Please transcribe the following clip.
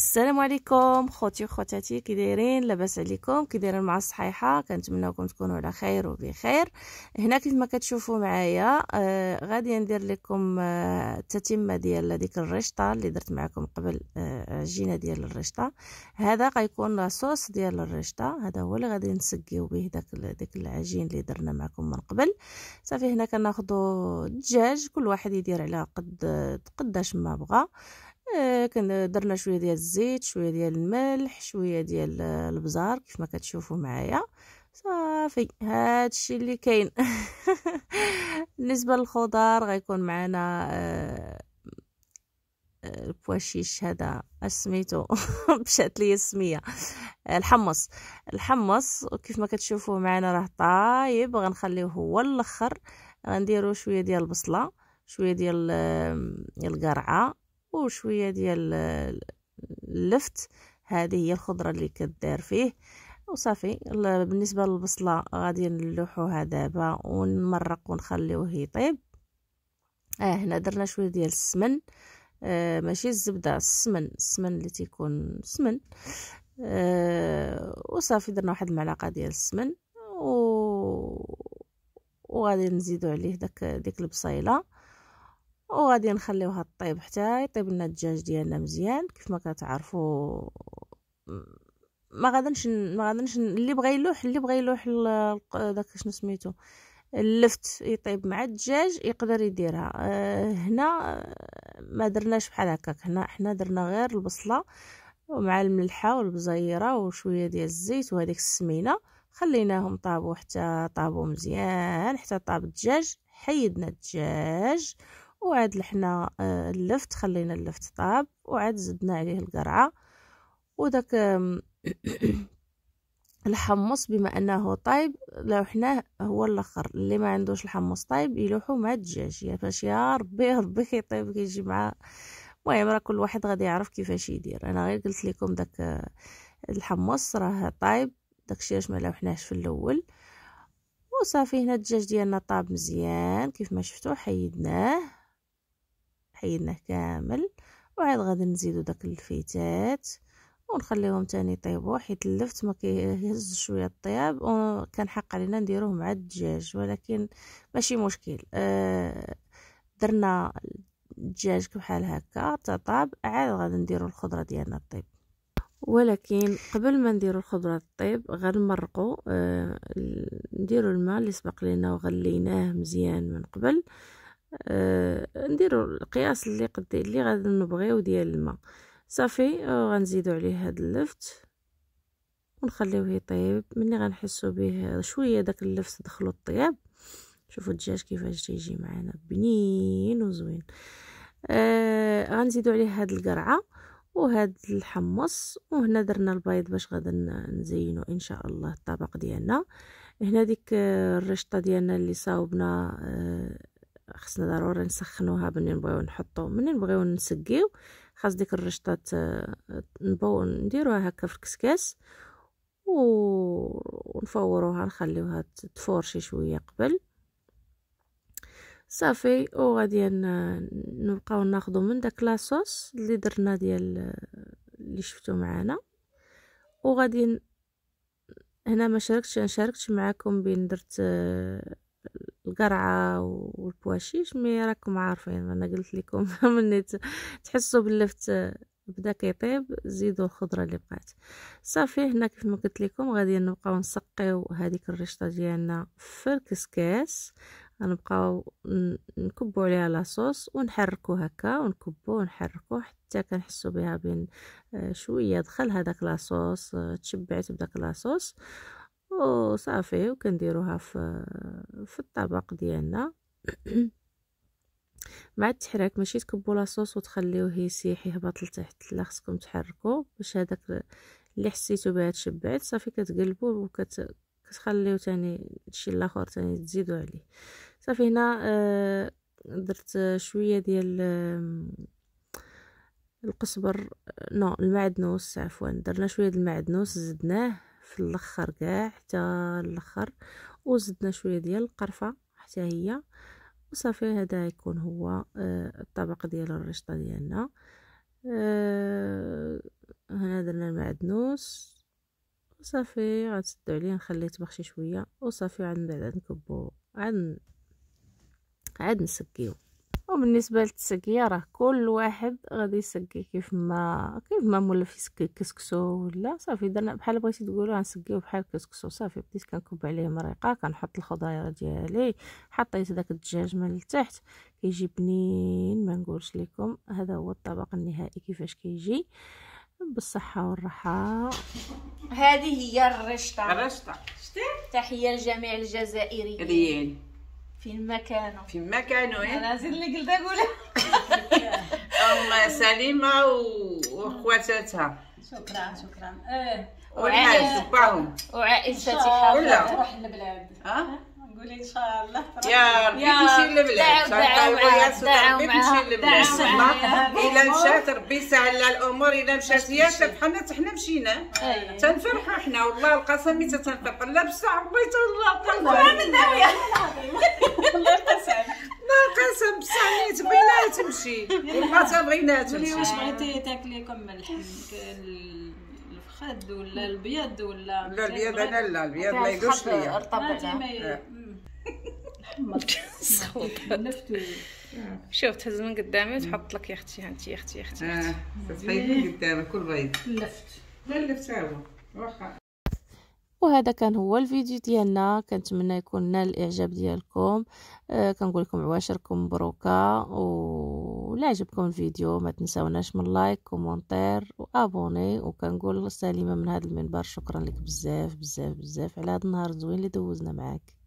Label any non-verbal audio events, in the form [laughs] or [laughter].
السلام عليكم خوتي وخواتاتي كي دايرين لاباس عليكم كي دايرين مع الصحيحه كنتمناكم تكونوا على خير وبخير هنا كيف ما كتشوفوا معايا آه غادي ندير لكم آه التتمه ديال ديك الرشطه اللي درت معكم قبل العجينه آه ديال الرشطه هذا غيكون لاصوص ديال الرشطه هذا هو اللي غادي نسقيو به داك داك العجين اللي درنا معكم من قبل صافي هنا كناخذوا الدجاج كل واحد يدير على قد قداش ما بغى درنا آه، شويه ديال الزيت شويه ديال الملح شويه ديال آه، البزار كيف ما كتشوفوا معايا صافي هادشي اللي كاين [laughs] بالنسبه للخضار غيكون معنا آه، البواشيش هذا اش سميتو [laughs] مشات لي السميه الحمص الحمص كيف ما كتشوفوا معنا راه طايب غنخليه هو الاخر غنديرو شويه ديال البصله شويه ديال القرعه وشويه ديال اللفت هذه هي الخضره اللي كدار فيه وصافي بالنسبه للبصله غادي نلوحوها دابا ونمرق ونخليوه يطيب اه هنا درنا شويه ديال السمن آه ماشي الزبده السمن السمن اللي تيكون سمن آه وصافي درنا واحد المعلقه ديال السمن و... وغادي نزيدو عليه داك ديك البصيله وغادي نخليوها طيب حتى يطيب لنا الدجاج ديالنا مزيان كيف ما كتعرفوا ما غادنش ما غادنش اللي بغى يلوح اللي بغى يلوح داك شنو سميتو اللفت يطيب مع الدجاج يقدر يديرها آه، هنا آه، ما درناش بحال هكاك هنا حنا درنا غير البصله ومع الملحه والبزيره وشويه ديال الزيت وهذيك السمينه خليناهم طابو حتى طابو مزيان حتى طاب الدجاج حيدنا الدجاج وعاد لحنا آه، اللفت خلينا اللفت طاب وعاد زدنا عليه القرعه وداك [coughs] الحمص بما انه طايب لوحناه هو الاخر اللي ما عندوش الحمص طايب يلوحو مع الدجاج يا يعني فاش يا ربي ربي كيطيب كيجي مع المهم راه كل واحد غادي يعرف كيفاش يدير انا غير قلت لكم داك آه، الحمص راه طايب داكشي اش ما لوحناهش في الاول وصافي هنا الدجاج ديالنا طاب مزيان كيف ما شفتوا حيدناه حيدناه كامل وعاد غادي نزيدو داك الفيتات ونخليهم تاني يطيبوا حيت اللفت ما كيهز شويه الطياب حق علينا نديروه مع الدجاج ولكن ماشي مشكل آه درنا الدجاج بحال هكا تطاب عاد غادي نديرو الخضره ديالنا طيب ولكن قبل ما نديرو الخضره تطيب غنمرقو آه نديرو الماء اللي سبق لينا وغليناه مزيان من قبل آه آه نديرو القياس اللي قد اللي غادي نبغيو ديال الماء صافي آه، غنزيدو عليه هاد اللفت ونخليوه يطيب ملي غنحسو به شويه داك اللفت دخلو الطياب شوفوا الدجاج كيفاش تيجي معنا بنين وزوين آه غنزيدو عليه هاد القرعه وهاد الحمص وهنا درنا البيض باش غادي نزينو ان شاء الله الطبق ديالنا هنا ديك آه، الرشطه ديالنا اللي صاوبنا آه خصنا ضروري نسخنوها ملي نبغيو نحطو ملي نبغيو نسقيو خاص ديك الرشطه آه، نبو نديروها هكا في الكسكاس ونفوروها نخليوها تفور شي شويه قبل صافي وغادي نبقاو ناخذو من داك لاصوص اللي درنا ديال آه، اللي شفتو معانا وغادي هنا ما شاركتش شاركت معاكم بين درت آه، القرعه والبواشيش مي راكم عارفين انا قلت لكم [laughs] ملي تحسوا باللفت بدا كيطيب زيدوا الخضره اللي بقات صافي هنا كيف ما قلت لكم غادي نبقاو نسقيو هذيك الرشطه ديالنا في الكسكاس غنبقاو نكبو عليها لاصوص ونحركو هكا ونكبو ونحركو حتى كنحسو بها بين آه، شويه دخل هذاك لاصوص آه، تشبعت بداك لاصوص وصافي وكنديروها في في الطبق ديالنا [clears throat] مع التحراك ماشي تكبوا لاصوص وتخليوه يسيح يهبط لتحت لا خصكم تحركوا باش هذاك اللي حسيتو بها تشبعت صافي كتقلبوا وكت كتخليو تاني الشيء الاخر تاني تزيدو عليه صافي هنا آه درت شويه ديال القزبر آه، نو المعدنوس عفوا درنا شويه المعدنوس زدناه في الاخر كاع حتى الاخر وزدنا شويه ديال القرفه حتى هي وصافي هذا يكون هو آه، الطبق ديال الرشطه ديالنا آه، هنا درنا المعدنوس وصافي غنسدو عليه نخليه يطبخ شي شويه وصافي عاد من بعد نكبو عاد عاد نسكيو وبالنسبه للتسقيه راه كل واحد غادي يسقي كيف ما كيف ما مولف يسقي كسكسو ولا صافي درنا بحال بغيتي تقولوا غنسقيو بحال كسكسو صافي بديت كنكب عليه مريقه كنحط الخضائر ديالي حطيت داك الدجاج من التحت كيجي بنين ما نقولش لكم هذا هو الطبق النهائي كيفاش كيجي بالصحة والراحة هذه هي الرشطة الرشطة شتي تحية لجميع الجزائريين فين مكانه فين مكانه ايه انا عايزين اللي قلت اقولها ام سليمه واخواتاتها شكرا شكرا ايه والحاج باهم وعائلتي حافظه تروح للبلاد اه قولي ان شاء الله يا ربي تمشي لبلاد دعوا معايا ربي تمشي لبلاد الا مشات ربي سهل لها الامور الا مشات هي تفحنا حتى حنا مشينا تنفرحوا حنا والله القسم تتنفرح لا بصح ربي تالله الله من [laughs] ناقصه بصح بغيناها تمشي ما بغيناها تمشي واش بغيتي تاكلي كم الحمك الخد ولا البيض ولا لا البيض انا لا البيض ما يدوش ليا ارطبت شوف تهز من قدامي وتحط لك يا اختي هانت يا اختي يا اختي اه تحيدي قدامك كل بيض لفت لا لفت هو واخا وهذا كان هو الفيديو ديالنا كنتمنى يكون نال الاعجاب ديالكم آه كنقول لكم عواشركم مبروكه ولا عجبكم الفيديو ما تنساوناش من لايك كومونتير وابوني وكنقول سليمه من هذا المنبر شكرا لك بزاف بزاف بزاف على هذا النهار زوين اللي دوزنا معاك